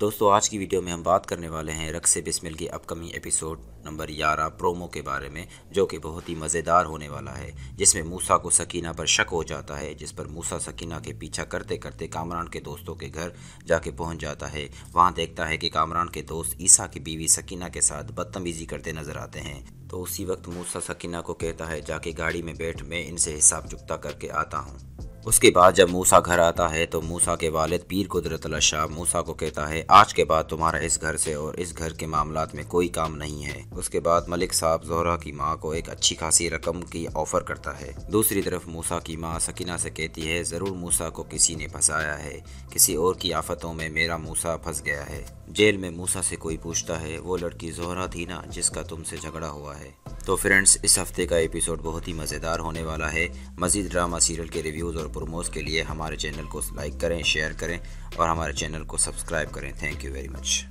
दोस्तों आज की वीडियो में हम बात करने वाले हैं रक्स बिस्मिल की अपकमिंग एपिसोड नंबर ग्यारह प्रोमो के बारे में जो कि बहुत ही मज़ेदार होने वाला है जिसमें मूसा को सकीना पर शक हो जाता है जिस पर मूसा सकीना के पीछा करते करते कामरान के दोस्तों के घर जाके पहुंच जाता है वहां देखता है कि कामरान के दोस्त ईसा की बीवी सकीना के साथ बदतमीज़ी करते नज़र आते हैं तो उसी वक्त मूसा सकीना को कहता है जाके गाड़ी में बैठ मैं इनसे हिसाब चुकता करके आता हूँ उसके बाद जब मूसा घर आता है तो मूसा के वालिद पीर कुदरत शाह मूसा को कहता है आज के बाद तुम्हारा इस घर से और इस घर के मामला में कोई काम नहीं है उसके बाद मलिक साहब जोहरा की माँ को एक अच्छी खासी रकम की ऑफर करता है दूसरी तरफ मूसा की माँ सकीना से कहती है ज़रूर मूसा को किसी ने फंसाया है किसी और की आफतों में मेरा मूसा फंस गया है जेल में मूसा से कोई पूछता है वो लड़की जोहरा थी ना जिसका तुमसे झगड़ा हुआ है तो फ्रेंड्स इस हफ्ते का एपिसोड बहुत ही मज़ेदार होने वाला है मज़ीद ड्रामा सीरियल के रिव्यूज़ और प्रोमोज के लिए हमारे चैनल को लाइक करें शेयर करें और हमारे चैनल को सब्सक्राइब करें थैंक यू वेरी मच